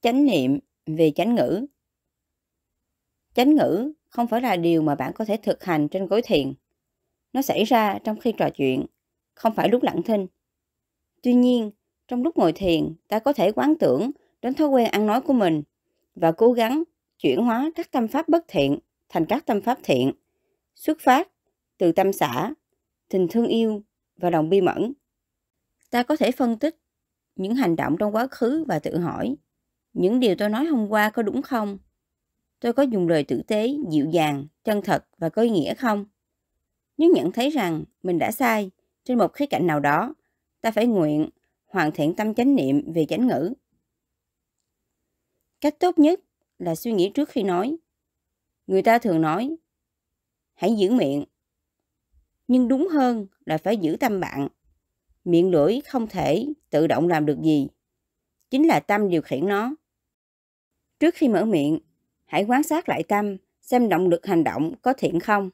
chánh niệm về chánh ngữ chánh ngữ không phải là điều mà bạn có thể thực hành trên gối thiền nó xảy ra trong khi trò chuyện không phải lúc lặng thinh tuy nhiên trong lúc ngồi thiền ta có thể quán tưởng đến thói quen ăn nói của mình và cố gắng chuyển hóa các tâm pháp bất thiện thành các tâm pháp thiện xuất phát từ tâm xã tình thương yêu và lòng bi mẫn ta có thể phân tích những hành động trong quá khứ và tự hỏi những điều tôi nói hôm qua có đúng không? Tôi có dùng lời tử tế, dịu dàng, chân thật và có ý nghĩa không? Nếu nhận thấy rằng mình đã sai trên một khía cạnh nào đó, ta phải nguyện hoàn thiện tâm chánh niệm về chánh ngữ. Cách tốt nhất là suy nghĩ trước khi nói. Người ta thường nói, hãy giữ miệng. Nhưng đúng hơn là phải giữ tâm bạn. Miệng lưỡi không thể tự động làm được gì. Chính là tâm điều khiển nó. Trước khi mở miệng, hãy quan sát lại tâm, xem động lực hành động có thiện không.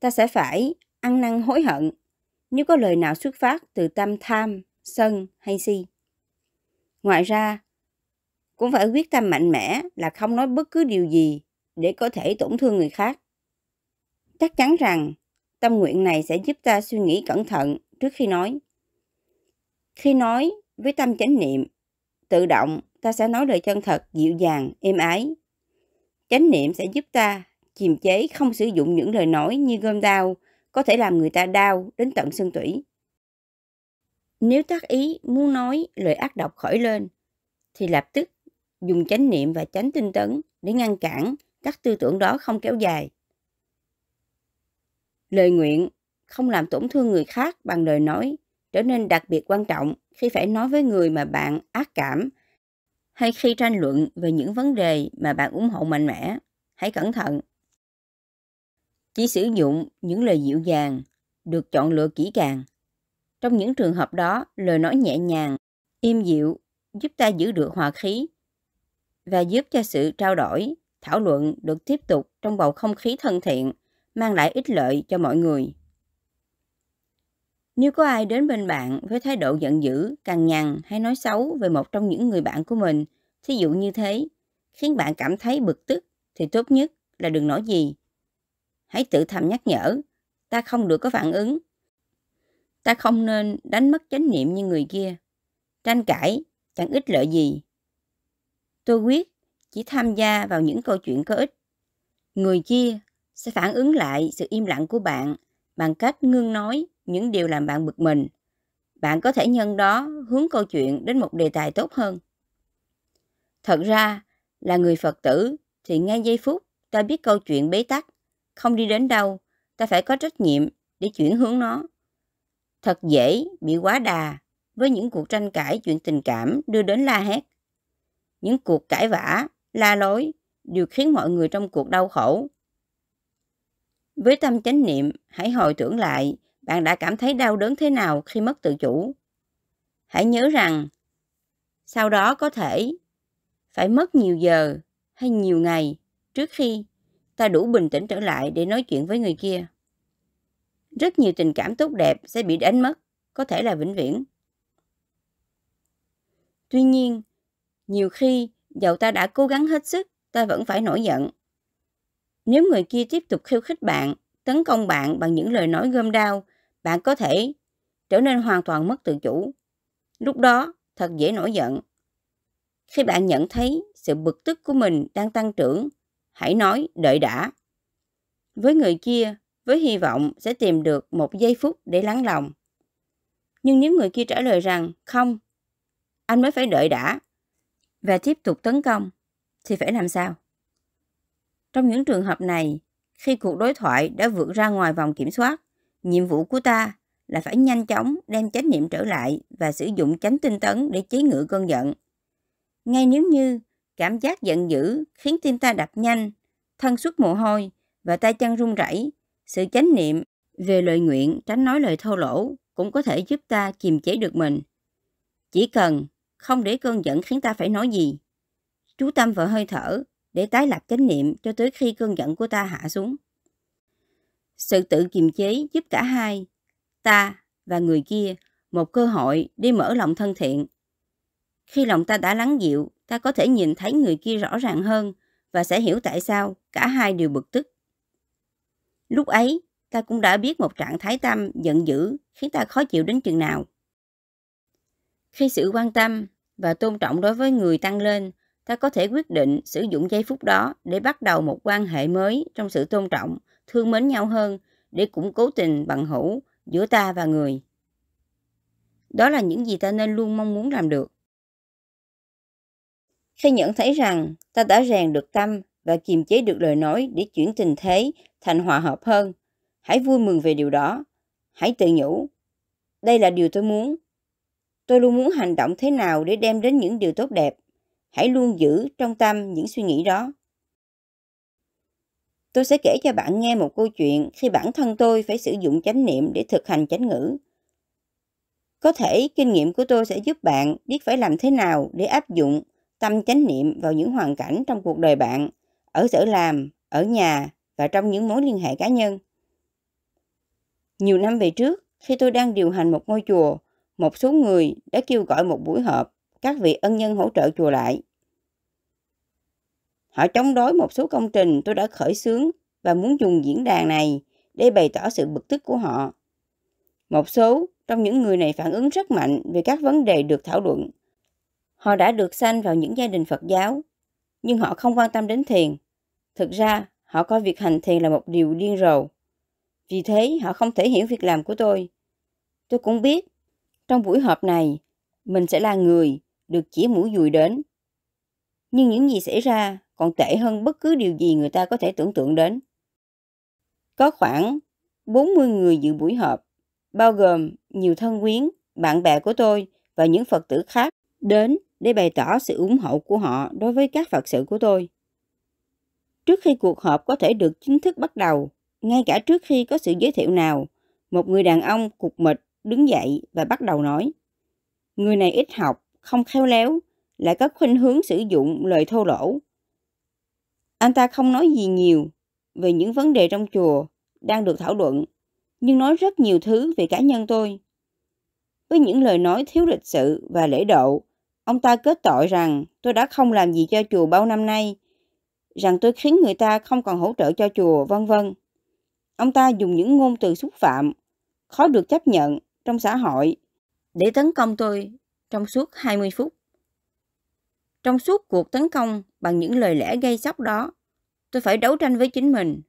Ta sẽ phải ăn năn hối hận nếu có lời nào xuất phát từ tâm tham, sân hay si. Ngoài ra, cũng phải quyết tâm mạnh mẽ là không nói bất cứ điều gì để có thể tổn thương người khác. Chắc chắn rằng tâm nguyện này sẽ giúp ta suy nghĩ cẩn thận trước khi nói. Khi nói với tâm chánh niệm, tự động ta sẽ nói lời chân thật, dịu dàng, êm ái. Chánh niệm sẽ giúp ta kiềm chế không sử dụng những lời nói như gom đau, có thể làm người ta đau đến tận xương tủy. Nếu tác ý muốn nói lời ác độc khởi lên, thì lập tức dùng chánh niệm và chánh tinh tấn để ngăn cản các tư tưởng đó không kéo dài. Lời nguyện không làm tổn thương người khác bằng lời nói trở nên đặc biệt quan trọng khi phải nói với người mà bạn ác cảm hay khi tranh luận về những vấn đề mà bạn ủng hộ mạnh mẽ, hãy cẩn thận. Chỉ sử dụng những lời dịu dàng, được chọn lựa kỹ càng. Trong những trường hợp đó, lời nói nhẹ nhàng, im dịu giúp ta giữ được hòa khí và giúp cho sự trao đổi, thảo luận được tiếp tục trong bầu không khí thân thiện, mang lại ích lợi cho mọi người. Nếu có ai đến bên bạn với thái độ giận dữ, cằn nhằn hay nói xấu về một trong những người bạn của mình, thí dụ như thế, khiến bạn cảm thấy bực tức thì tốt nhất là đừng nói gì. Hãy tự thầm nhắc nhở, ta không được có phản ứng. Ta không nên đánh mất chánh niệm như người kia. Tranh cãi chẳng ích lợi gì. Tôi quyết chỉ tham gia vào những câu chuyện có ích. Người kia sẽ phản ứng lại sự im lặng của bạn bằng cách ngưng nói những điều làm bạn bực mình. Bạn có thể nhân đó hướng câu chuyện đến một đề tài tốt hơn. Thật ra, là người Phật tử thì ngay giây phút ta biết câu chuyện bế tắc, không đi đến đâu, ta phải có trách nhiệm để chuyển hướng nó. Thật dễ bị quá đà với những cuộc tranh cãi chuyện tình cảm đưa đến la hét. Những cuộc cãi vã, la lối đều khiến mọi người trong cuộc đau khổ. Với tâm chánh niệm, hãy hồi tưởng lại bạn đã cảm thấy đau đớn thế nào khi mất tự chủ. Hãy nhớ rằng, sau đó có thể phải mất nhiều giờ hay nhiều ngày trước khi ta đủ bình tĩnh trở lại để nói chuyện với người kia. Rất nhiều tình cảm tốt đẹp sẽ bị đánh mất, có thể là vĩnh viễn. Tuy nhiên, nhiều khi dầu ta đã cố gắng hết sức, ta vẫn phải nổi giận. Nếu người kia tiếp tục khiêu khích bạn, tấn công bạn bằng những lời nói gươm đao bạn có thể trở nên hoàn toàn mất tự chủ. Lúc đó, thật dễ nổi giận. Khi bạn nhận thấy sự bực tức của mình đang tăng trưởng, hãy nói đợi đã. Với người kia, với hy vọng sẽ tìm được một giây phút để lắng lòng. Nhưng nếu người kia trả lời rằng không, anh mới phải đợi đã và tiếp tục tấn công, thì phải làm sao? Trong những trường hợp này, khi cuộc đối thoại đã vượt ra ngoài vòng kiểm soát, Nhiệm vụ của ta là phải nhanh chóng đem chánh niệm trở lại và sử dụng chánh tinh tấn để chế ngự cơn giận. Ngay nếu như cảm giác giận dữ khiến tim ta đập nhanh, thân xuất mồ hôi và tay chân run rẩy, sự chánh niệm về lời nguyện tránh nói lời thô lỗ cũng có thể giúp ta kiềm chế được mình. Chỉ cần không để cơn giận khiến ta phải nói gì. Chú tâm vào hơi thở để tái lập chánh niệm cho tới khi cơn giận của ta hạ xuống. Sự tự kiềm chế giúp cả hai, ta và người kia, một cơ hội để mở lòng thân thiện. Khi lòng ta đã lắng dịu, ta có thể nhìn thấy người kia rõ ràng hơn và sẽ hiểu tại sao cả hai đều bực tức. Lúc ấy, ta cũng đã biết một trạng thái tâm giận dữ khiến ta khó chịu đến chừng nào. Khi sự quan tâm và tôn trọng đối với người tăng lên, ta có thể quyết định sử dụng giây phút đó để bắt đầu một quan hệ mới trong sự tôn trọng thương mến nhau hơn để củng cố tình bằng hữu giữa ta và người. Đó là những gì ta nên luôn mong muốn làm được. Khi nhận thấy rằng ta đã rèn được tâm và kiềm chế được lời nói để chuyển tình thế thành hòa hợp hơn, hãy vui mừng về điều đó. Hãy tự nhủ, đây là điều tôi muốn. Tôi luôn muốn hành động thế nào để đem đến những điều tốt đẹp. Hãy luôn giữ trong tâm những suy nghĩ đó. Tôi sẽ kể cho bạn nghe một câu chuyện khi bản thân tôi phải sử dụng chánh niệm để thực hành chánh ngữ. Có thể kinh nghiệm của tôi sẽ giúp bạn biết phải làm thế nào để áp dụng tâm chánh niệm vào những hoàn cảnh trong cuộc đời bạn, ở sở làm, ở nhà và trong những mối liên hệ cá nhân. Nhiều năm về trước, khi tôi đang điều hành một ngôi chùa, một số người đã kêu gọi một buổi họp các vị ân nhân hỗ trợ chùa lại. Họ chống đối một số công trình tôi đã khởi xướng và muốn dùng diễn đàn này để bày tỏ sự bực tức của họ. Một số trong những người này phản ứng rất mạnh về các vấn đề được thảo luận. Họ đã được sanh vào những gia đình Phật giáo, nhưng họ không quan tâm đến thiền. Thực ra, họ coi việc hành thiền là một điều điên rồ. Vì thế, họ không thể hiểu việc làm của tôi. Tôi cũng biết, trong buổi họp này, mình sẽ là người được chỉ mũi dùi đến. Nhưng những gì xảy ra còn tệ hơn bất cứ điều gì người ta có thể tưởng tượng đến. Có khoảng 40 người dự buổi họp, bao gồm nhiều thân quyến, bạn bè của tôi và những Phật tử khác đến để bày tỏ sự ủng hộ của họ đối với các Phật sự của tôi. Trước khi cuộc họp có thể được chính thức bắt đầu, ngay cả trước khi có sự giới thiệu nào, một người đàn ông cục mịch đứng dậy và bắt đầu nói. Người này ít học, không khéo léo, lại có khuynh hướng sử dụng lời thô lỗ, anh ta không nói gì nhiều về những vấn đề trong chùa đang được thảo luận, nhưng nói rất nhiều thứ về cá nhân tôi. Với những lời nói thiếu lịch sự và lễ độ, ông ta kết tội rằng tôi đã không làm gì cho chùa bao năm nay, rằng tôi khiến người ta không còn hỗ trợ cho chùa, vân vân. Ông ta dùng những ngôn từ xúc phạm, khó được chấp nhận trong xã hội để tấn công tôi trong suốt 20 phút. Trong suốt cuộc tấn công bằng những lời lẽ gây sốc đó, tôi phải đấu tranh với chính mình.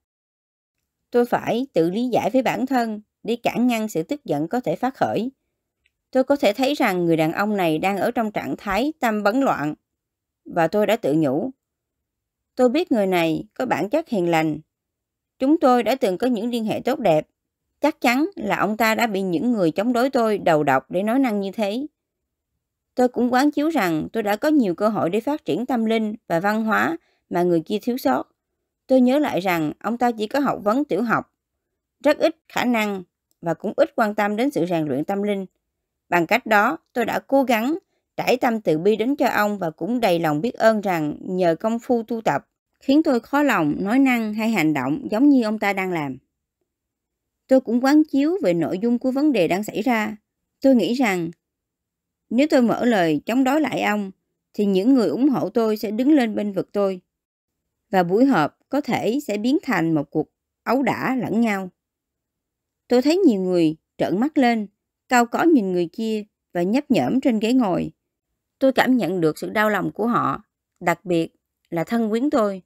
Tôi phải tự lý giải với bản thân để cản ngăn sự tức giận có thể phát khởi. Tôi có thể thấy rằng người đàn ông này đang ở trong trạng thái tâm bấn loạn và tôi đã tự nhủ. Tôi biết người này có bản chất hiền lành. Chúng tôi đã từng có những liên hệ tốt đẹp. Chắc chắn là ông ta đã bị những người chống đối tôi đầu độc để nói năng như thế. Tôi cũng quán chiếu rằng tôi đã có nhiều cơ hội để phát triển tâm linh và văn hóa mà người kia thiếu sót. Tôi nhớ lại rằng ông ta chỉ có học vấn tiểu học, rất ít khả năng và cũng ít quan tâm đến sự rèn luyện tâm linh. Bằng cách đó, tôi đã cố gắng trải tâm từ bi đến cho ông và cũng đầy lòng biết ơn rằng nhờ công phu tu tập khiến tôi khó lòng nói năng hay hành động giống như ông ta đang làm. Tôi cũng quán chiếu về nội dung của vấn đề đang xảy ra. Tôi nghĩ rằng nếu tôi mở lời chống đối lại ông, thì những người ủng hộ tôi sẽ đứng lên bên vực tôi. Và buổi họp có thể sẽ biến thành một cuộc ấu đả lẫn nhau. Tôi thấy nhiều người trợn mắt lên, cao có nhìn người kia và nhấp nhởm trên ghế ngồi. Tôi cảm nhận được sự đau lòng của họ, đặc biệt là thân quyến tôi.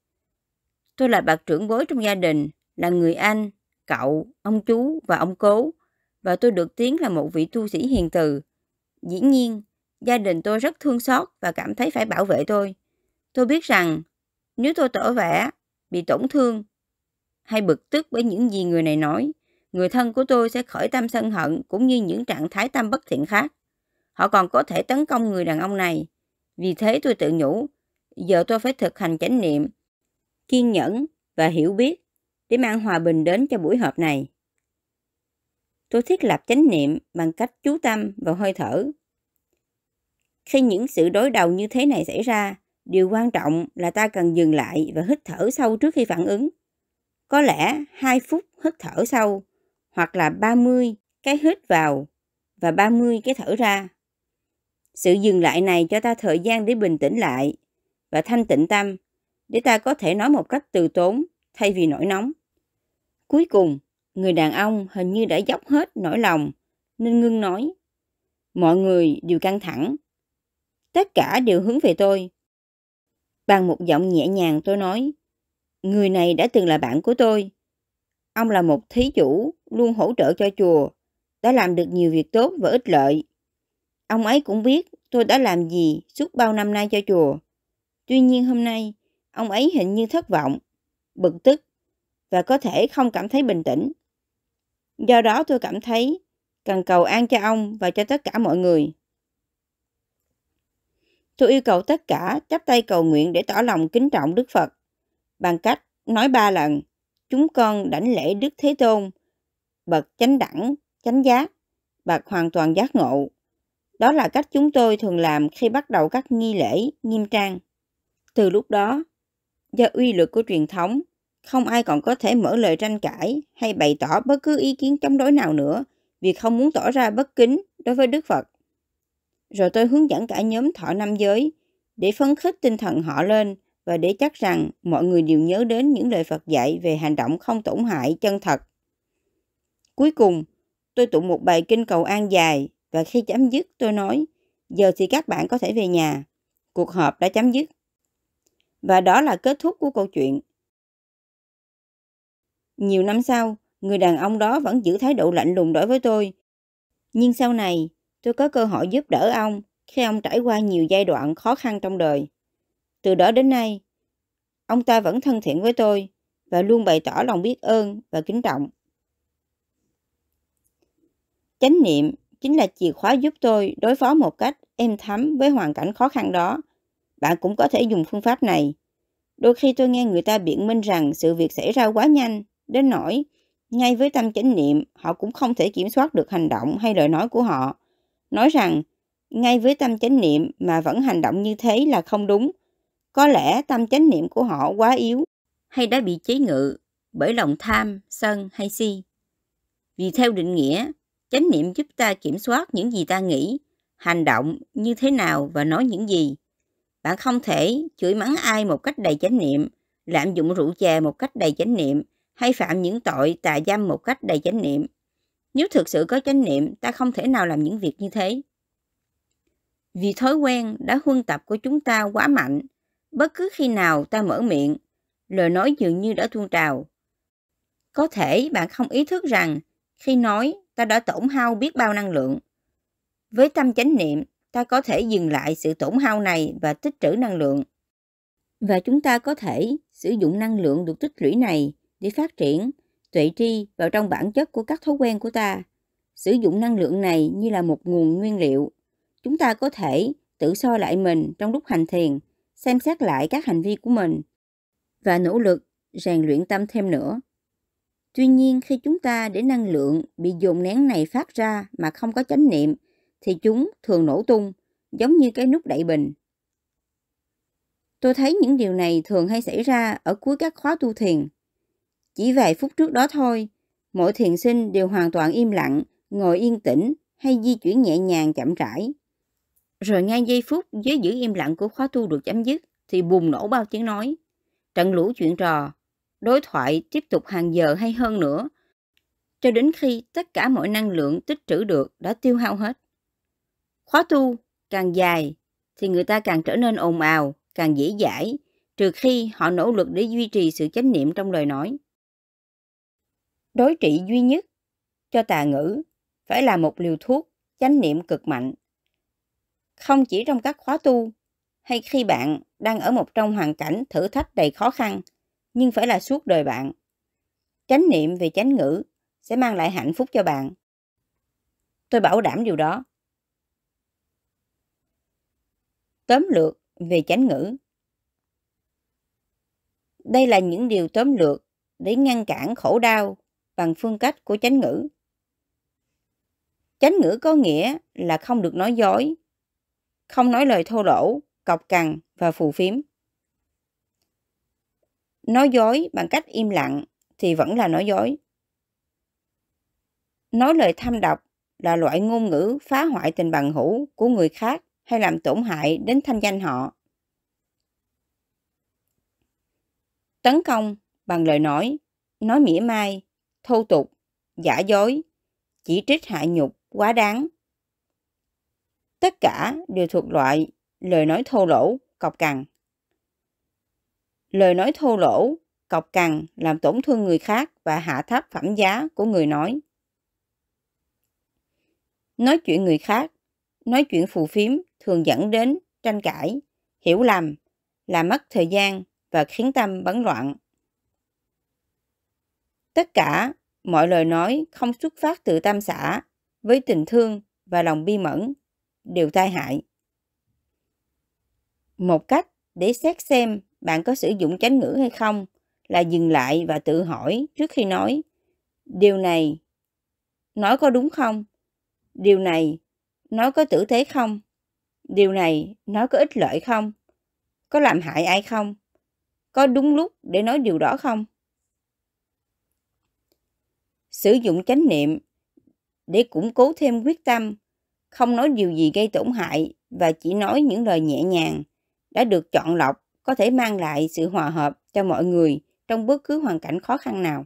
Tôi là bậc trưởng bối trong gia đình, là người anh, cậu, ông chú và ông cố, và tôi được tiếng là một vị tu sĩ hiền từ. Dĩ nhiên, gia đình tôi rất thương xót và cảm thấy phải bảo vệ tôi. Tôi biết rằng nếu tôi tỏ vẻ bị tổn thương hay bực tức bởi những gì người này nói, người thân của tôi sẽ khởi tâm sân hận cũng như những trạng thái tâm bất thiện khác. Họ còn có thể tấn công người đàn ông này. Vì thế tôi tự nhủ, giờ tôi phải thực hành chánh niệm, kiên nhẫn và hiểu biết để mang hòa bình đến cho buổi họp này. Tôi thiết lập chánh niệm bằng cách chú tâm vào hơi thở. Khi những sự đối đầu như thế này xảy ra, điều quan trọng là ta cần dừng lại và hít thở sâu trước khi phản ứng. Có lẽ 2 phút hít thở sâu hoặc là 30 cái hít vào và 30 cái thở ra. Sự dừng lại này cho ta thời gian để bình tĩnh lại và thanh tịnh tâm để ta có thể nói một cách từ tốn thay vì nổi nóng. Cuối cùng, Người đàn ông hình như đã dốc hết nỗi lòng, nên ngưng nói. Mọi người đều căng thẳng. Tất cả đều hướng về tôi. Bằng một giọng nhẹ nhàng tôi nói, người này đã từng là bạn của tôi. Ông là một thí chủ, luôn hỗ trợ cho chùa, đã làm được nhiều việc tốt và ích lợi. Ông ấy cũng biết tôi đã làm gì suốt bao năm nay cho chùa. Tuy nhiên hôm nay, ông ấy hình như thất vọng, bực tức và có thể không cảm thấy bình tĩnh. Do đó tôi cảm thấy cần cầu an cho ông và cho tất cả mọi người. Tôi yêu cầu tất cả chắp tay cầu nguyện để tỏ lòng kính trọng Đức Phật bằng cách nói ba lần chúng con đảnh lễ Đức Thế Tôn bậc chánh đẳng, chánh giác, bậc hoàn toàn giác ngộ. Đó là cách chúng tôi thường làm khi bắt đầu các nghi lễ, nghiêm trang. Từ lúc đó, do uy lực của truyền thống, không ai còn có thể mở lời tranh cãi hay bày tỏ bất cứ ý kiến chống đối nào nữa vì không muốn tỏ ra bất kính đối với Đức Phật. Rồi tôi hướng dẫn cả nhóm thọ năm giới để phấn khích tinh thần họ lên và để chắc rằng mọi người đều nhớ đến những lời Phật dạy về hành động không tổn hại chân thật. Cuối cùng, tôi tụng một bài kinh cầu an dài và khi chấm dứt tôi nói giờ thì các bạn có thể về nhà. Cuộc họp đã chấm dứt. Và đó là kết thúc của câu chuyện nhiều năm sau, người đàn ông đó vẫn giữ thái độ lạnh lùng đối với tôi. Nhưng sau này, tôi có cơ hội giúp đỡ ông khi ông trải qua nhiều giai đoạn khó khăn trong đời. Từ đó đến nay, ông ta vẫn thân thiện với tôi và luôn bày tỏ lòng biết ơn và kính trọng. Chánh niệm chính là chìa khóa giúp tôi đối phó một cách êm thấm với hoàn cảnh khó khăn đó. Bạn cũng có thể dùng phương pháp này. Đôi khi tôi nghe người ta biện minh rằng sự việc xảy ra quá nhanh đến nỗi ngay với tâm chánh niệm họ cũng không thể kiểm soát được hành động hay lời nói của họ nói rằng ngay với tâm chánh niệm mà vẫn hành động như thế là không đúng có lẽ tâm chánh niệm của họ quá yếu hay đã bị chế ngự bởi lòng tham sân hay si vì theo định nghĩa chánh niệm giúp ta kiểm soát những gì ta nghĩ hành động như thế nào và nói những gì bạn không thể chửi mắng ai một cách đầy chánh niệm lạm dụng rượu chè một cách đầy chánh niệm hay phạm những tội tà giam một cách đầy chánh niệm. Nếu thực sự có chánh niệm, ta không thể nào làm những việc như thế. Vì thói quen đã huân tập của chúng ta quá mạnh, bất cứ khi nào ta mở miệng, lời nói dường như đã tuôn trào. Có thể bạn không ý thức rằng khi nói ta đã tổn hao biết bao năng lượng. Với tâm chánh niệm, ta có thể dừng lại sự tổn hao này và tích trữ năng lượng. Và chúng ta có thể sử dụng năng lượng được tích lũy này để phát triển, tuệ tri vào trong bản chất của các thói quen của ta. Sử dụng năng lượng này như là một nguồn nguyên liệu. Chúng ta có thể tự soi lại mình trong lúc hành thiền, xem xét lại các hành vi của mình và nỗ lực rèn luyện tâm thêm nữa. Tuy nhiên khi chúng ta để năng lượng bị dồn nén này phát ra mà không có chánh niệm thì chúng thường nổ tung, giống như cái nút đậy bình. Tôi thấy những điều này thường hay xảy ra ở cuối các khóa tu thiền chỉ vài phút trước đó thôi, mỗi thiền sinh đều hoàn toàn im lặng, ngồi yên tĩnh hay di chuyển nhẹ nhàng chậm rãi. Rồi ngay giây phút giới giữ im lặng của khóa tu được chấm dứt thì bùng nổ bao tiếng nói. Trận lũ chuyện trò, đối thoại tiếp tục hàng giờ hay hơn nữa, cho đến khi tất cả mọi năng lượng tích trữ được đã tiêu hao hết. Khóa tu càng dài thì người ta càng trở nên ồn ào, càng dễ dãi, trừ khi họ nỗ lực để duy trì sự chánh niệm trong lời nói. Đối trị duy nhất cho tà ngữ phải là một liều thuốc chánh niệm cực mạnh. Không chỉ trong các khóa tu hay khi bạn đang ở một trong hoàn cảnh thử thách đầy khó khăn, nhưng phải là suốt đời bạn. Chánh niệm về chánh ngữ sẽ mang lại hạnh phúc cho bạn. Tôi bảo đảm điều đó. Tóm lược về chánh ngữ Đây là những điều tóm lược để ngăn cản khổ đau bằng phương cách của chánh ngữ. Chánh ngữ có nghĩa là không được nói dối, không nói lời thô lỗ, cọc cằn và phù phiếm. Nói dối bằng cách im lặng thì vẫn là nói dối. Nói lời thăm độc là loại ngôn ngữ phá hoại tình bằng hữu của người khác hay làm tổn hại đến thanh danh họ. Tấn công bằng lời nói, nói mỉa mai, thô tục, giả dối, chỉ trích hạ nhục, quá đáng. Tất cả đều thuộc loại lời nói thô lỗ, cọc cằn. Lời nói thô lỗ, cọc cằn làm tổn thương người khác và hạ thấp phẩm giá của người nói. Nói chuyện người khác, nói chuyện phù phiếm thường dẫn đến tranh cãi, hiểu lầm, làm mất thời gian và khiến tâm bấn loạn. Tất cả, mọi lời nói không xuất phát từ tam xã, với tình thương và lòng bi mẫn, đều tai hại. Một cách để xét xem bạn có sử dụng chánh ngữ hay không là dừng lại và tự hỏi trước khi nói điều này nói có đúng không điều này nói có tử tế không điều này nói có ích lợi không có làm hại ai không có đúng lúc để nói điều đó không sử dụng chánh niệm để củng cố thêm quyết tâm, không nói điều gì gây tổn hại và chỉ nói những lời nhẹ nhàng đã được chọn lọc có thể mang lại sự hòa hợp cho mọi người trong bất cứ hoàn cảnh khó khăn nào.